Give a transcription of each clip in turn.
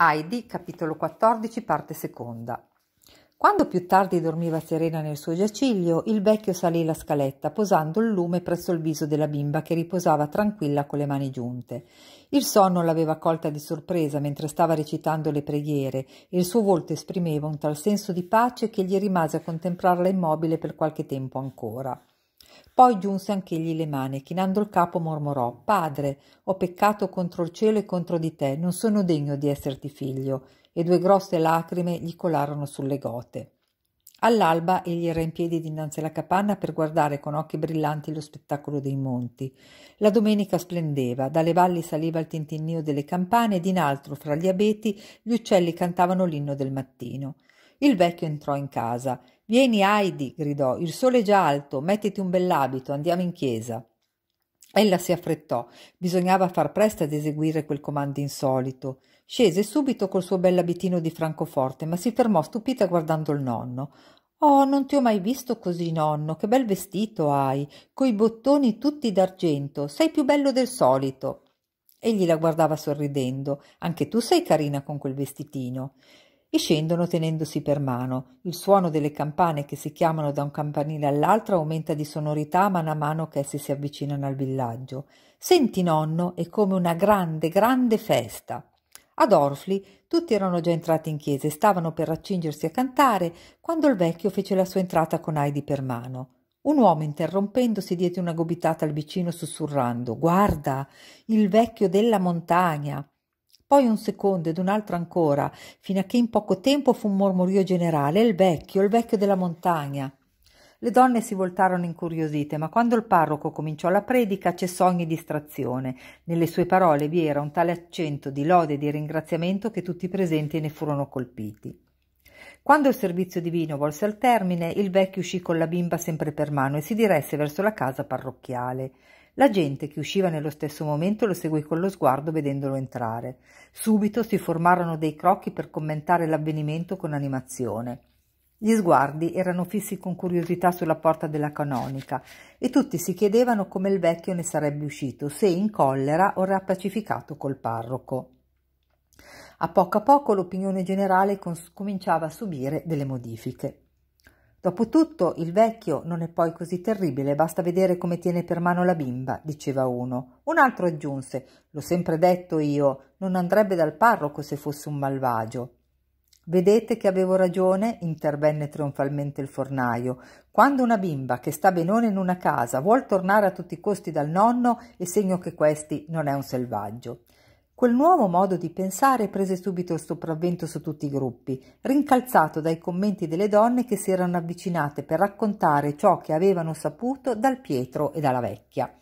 Heidi, capitolo 14, parte seconda. Quando più tardi dormiva Serena nel suo giaciglio, il vecchio salì la scaletta, posando il lume presso il viso della bimba che riposava tranquilla con le mani giunte. Il sonno l'aveva colta di sorpresa mentre stava recitando le preghiere e il suo volto esprimeva un tal senso di pace che gli rimase a contemplarla immobile per qualche tempo ancora. Poi giunse anch'egli le mani, chinando il capo mormorò Padre, ho peccato contro il cielo e contro di te, non sono degno di esserti figlio, e due grosse lacrime gli colarono sulle gote. All'alba egli era in piedi dinanzi alla capanna per guardare con occhi brillanti lo spettacolo dei monti. La domenica splendeva, dalle valli saliva il tintinnio delle campane e in altro, fra gli abeti, gli uccelli cantavano l'inno del mattino. Il vecchio entrò in casa. Vieni, Heidi, gridò, il sole è già alto, mettiti un bell'abito, andiamo in chiesa. Ella si affrettò, bisognava far presto ad eseguire quel comando insolito. Scese subito col suo bell'abitino di francoforte, ma si fermò stupita guardando il nonno. Oh, non ti ho mai visto così, nonno, che bel vestito hai, coi bottoni tutti d'argento, sei più bello del solito. Egli la guardava sorridendo, anche tu sei carina con quel vestitino e scendono tenendosi per mano. Il suono delle campane che si chiamano da un campanile all'altro aumenta di sonorità man mano che essi si avvicinano al villaggio. Senti, nonno, è come una grande, grande festa. Ad Orfli tutti erano già entrati in chiesa e stavano per raccingersi a cantare quando il vecchio fece la sua entrata con Heidi per mano. Un uomo interrompendosi diede una gobitata al vicino sussurrando Guarda, il vecchio della montagna poi un secondo ed un altro ancora, fino a che in poco tempo fu un mormorio generale, il vecchio, il vecchio della montagna. Le donne si voltarono incuriosite, ma quando il parroco cominciò la predica cessò ogni distrazione. Nelle sue parole vi era un tale accento di lode e di ringraziamento che tutti i presenti ne furono colpiti. Quando il servizio divino volse al termine, il vecchio uscì con la bimba sempre per mano e si diresse verso la casa parrocchiale. La gente che usciva nello stesso momento lo seguì con lo sguardo vedendolo entrare. Subito si formarono dei crocchi per commentare l'avvenimento con animazione. Gli sguardi erano fissi con curiosità sulla porta della canonica e tutti si chiedevano come il vecchio ne sarebbe uscito, se in collera o rappacificato col parroco. A poco a poco l'opinione generale cominciava a subire delle modifiche. Dopotutto il vecchio non è poi così terribile, basta vedere come tiene per mano la bimba, diceva uno. Un altro aggiunse, l'ho sempre detto io, non andrebbe dal parroco se fosse un malvagio. Vedete che avevo ragione, intervenne trionfalmente il fornaio. Quando una bimba che sta benone in una casa vuol tornare a tutti i costi dal nonno, è segno che questi non è un selvaggio. Quel nuovo modo di pensare prese subito il sopravvento su tutti i gruppi, rincalzato dai commenti delle donne che si erano avvicinate per raccontare ciò che avevano saputo dal Pietro e dalla vecchia.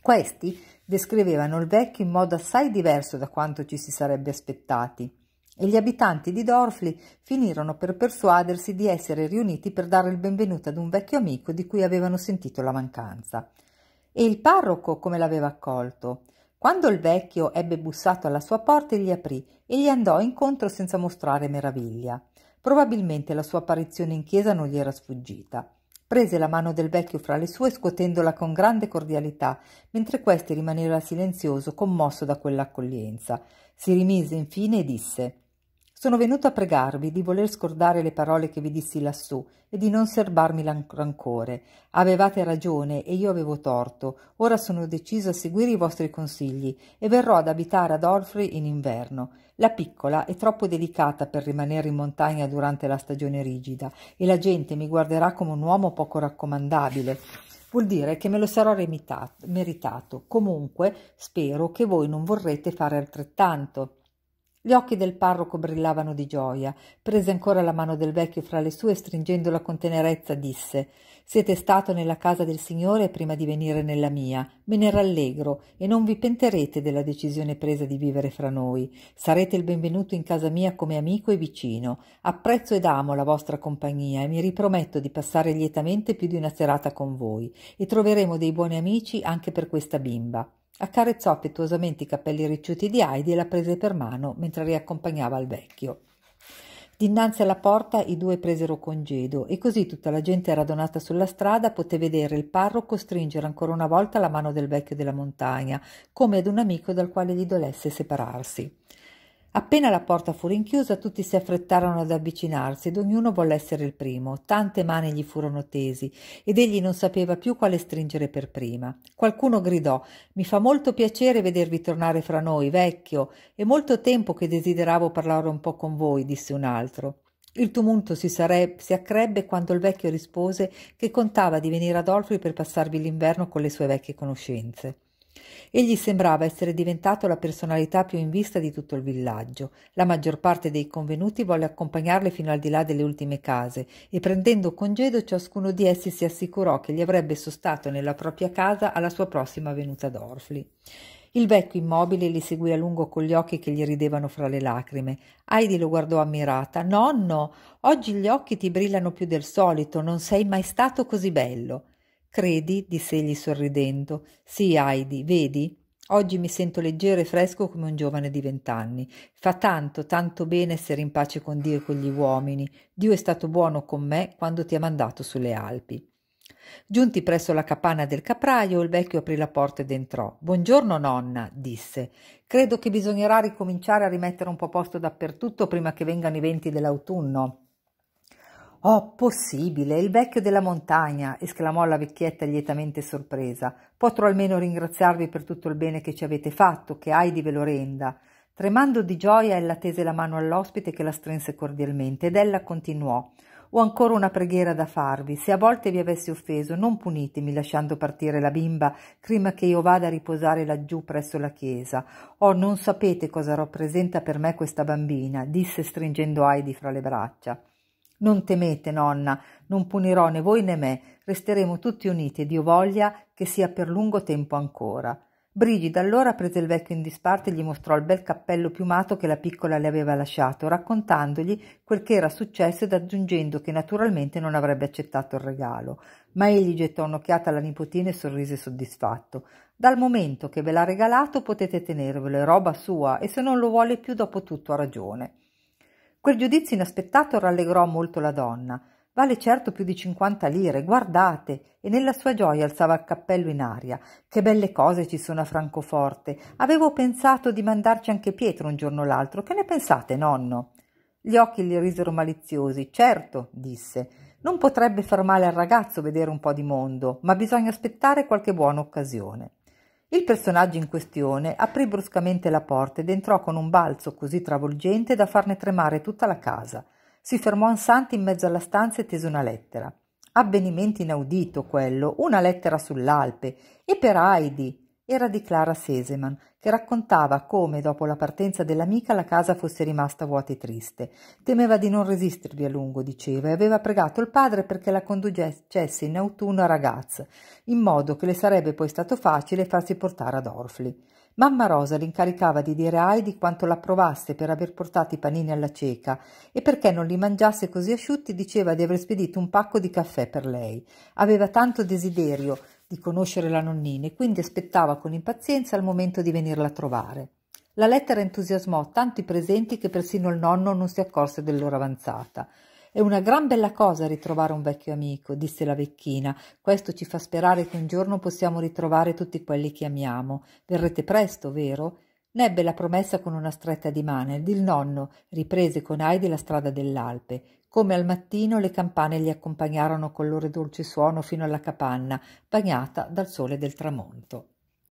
Questi descrivevano il vecchio in modo assai diverso da quanto ci si sarebbe aspettati e gli abitanti di Dorfli finirono per persuadersi di essere riuniti per dare il benvenuto ad un vecchio amico di cui avevano sentito la mancanza. E il parroco come l'aveva accolto? Quando il vecchio ebbe bussato alla sua porta, gli aprì e gli andò incontro senza mostrare meraviglia. Probabilmente la sua apparizione in chiesa non gli era sfuggita. Prese la mano del vecchio fra le sue, scuotendola con grande cordialità, mentre questi rimaneva silenzioso, commosso da quell'accoglienza. Si rimise infine e disse sono venuto a pregarvi di voler scordare le parole che vi dissi lassù e di non serbarmi rancore. Avevate ragione e io avevo torto. Ora sono deciso a seguire i vostri consigli e verrò ad abitare ad Orfri in inverno. La piccola è troppo delicata per rimanere in montagna durante la stagione rigida e la gente mi guarderà come un uomo poco raccomandabile. Vuol dire che me lo sarò remitato, meritato. Comunque spero che voi non vorrete fare altrettanto. Gli occhi del parroco brillavano di gioia. Prese ancora la mano del vecchio fra le sue e stringendola con tenerezza disse Siete stato nella casa del Signore prima di venire nella mia. Me ne rallegro e non vi penterete della decisione presa di vivere fra noi. Sarete il benvenuto in casa mia come amico e vicino. Apprezzo ed amo la vostra compagnia e mi riprometto di passare lietamente più di una serata con voi. E troveremo dei buoni amici anche per questa bimba. Accarezzò affettuosamente i capelli ricciuti di Heidi e la prese per mano mentre riaccompagnava il vecchio. Dinanzi alla porta i due presero congedo e così tutta la gente radonata sulla strada poté vedere il parroco stringere ancora una volta la mano del vecchio della montagna, come ad un amico dal quale gli dolesse separarsi. Appena la porta fu rinchiusa, tutti si affrettarono ad avvicinarsi ed ognuno volle essere il primo. Tante mani gli furono tesi ed egli non sapeva più quale stringere per prima. Qualcuno gridò: Mi fa molto piacere vedervi tornare fra noi, vecchio. È molto tempo che desideravo parlare un po' con voi, disse un altro. Il tumulto si, sarebbe, si accrebbe quando il vecchio rispose che contava di venire ad Olfri per passarvi l'inverno con le sue vecchie conoscenze. Egli sembrava essere diventato la personalità più in vista di tutto il villaggio. La maggior parte dei convenuti volle accompagnarle fino al di là delle ultime case e prendendo congedo ciascuno di essi si assicurò che li avrebbe sostato nella propria casa alla sua prossima venuta ad Orfli. Il vecchio immobile li seguì a lungo con gli occhi che gli ridevano fra le lacrime. Heidi lo guardò ammirata. Nonno, oggi gli occhi ti brillano più del solito, non sei mai stato così bello. Credi, disse egli sorridendo. Sì, Heidi, vedi? Oggi mi sento leggero e fresco come un giovane di vent'anni. Fa tanto, tanto bene essere in pace con Dio e con gli uomini. Dio è stato buono con me quando ti ha mandato sulle Alpi. Giunti presso la capanna del capraio, il vecchio aprì la porta ed entrò. Buongiorno, nonna, disse. Credo che bisognerà ricominciare a rimettere un po' posto dappertutto prima che vengano i venti dell'autunno. Oh, possibile, il vecchio della montagna, esclamò la vecchietta lietamente sorpresa. Potrò almeno ringraziarvi per tutto il bene che ci avete fatto, che Heidi ve lo renda. Tremando di gioia, ella tese la mano all'ospite che la strinse cordialmente ed ella continuò. Ho ancora una preghiera da farvi. Se a volte vi avessi offeso, non punitemi lasciando partire la bimba prima che io vada a riposare laggiù presso la chiesa. Oh, non sapete cosa rappresenta per me questa bambina, disse stringendo Heidi fra le braccia. Non temete, nonna, non punirò né voi né me, resteremo tutti uniti e Dio voglia che sia per lungo tempo ancora. Brigida allora prese il vecchio in disparte e gli mostrò il bel cappello piumato che la piccola le aveva lasciato, raccontandogli quel che era successo ed aggiungendo che naturalmente non avrebbe accettato il regalo. Ma egli gettò un'occhiata alla nipotina e sorrise soddisfatto. Dal momento che ve l'ha regalato potete tenervelo, è roba sua e se non lo vuole più dopo tutto ha ragione. Quel giudizio inaspettato rallegrò molto la donna. Vale certo più di 50 lire, guardate! E nella sua gioia alzava il cappello in aria. Che belle cose ci sono a Francoforte! Avevo pensato di mandarci anche Pietro un giorno o l'altro. Che ne pensate, nonno? Gli occhi gli risero maliziosi. Certo, disse. Non potrebbe far male al ragazzo vedere un po' di mondo, ma bisogna aspettare qualche buona occasione. Il personaggio in questione aprì bruscamente la porta ed entrò con un balzo così travolgente da farne tremare tutta la casa. Si fermò ansante in mezzo alla stanza e tese una lettera. Avvenimento inaudito quello, una lettera sull'Alpe e per Heidi era di Clara Seseman, che raccontava come dopo la partenza dell'amica la casa fosse rimasta vuota e triste. Temeva di non resistervi a lungo, diceva, e aveva pregato il padre perché la conducesse in autunno a Ragaz, in modo che le sarebbe poi stato facile farsi portare ad Orfli. Mamma Rosa l'incaricava di dire a Heidi quanto l'approvasse per aver portato i panini alla cieca e perché non li mangiasse così asciutti diceva di aver spedito un pacco di caffè per lei. Aveva tanto desiderio di conoscere la nonnina e quindi aspettava con impazienza il momento di venirla a trovare. La lettera entusiasmò tanto i presenti che persino il nonno non si accorse dell'ora avanzata. È una gran bella cosa ritrovare un vecchio amico, disse la vecchina. Questo ci fa sperare che un giorno possiamo ritrovare tutti quelli che amiamo. Verrete presto, vero? Nebbe la promessa con una stretta di mano ed il nonno riprese con Heidi la strada dell'Alpe come al mattino le campane li accompagnarono col loro dolce suono fino alla capanna, bagnata dal sole del tramonto.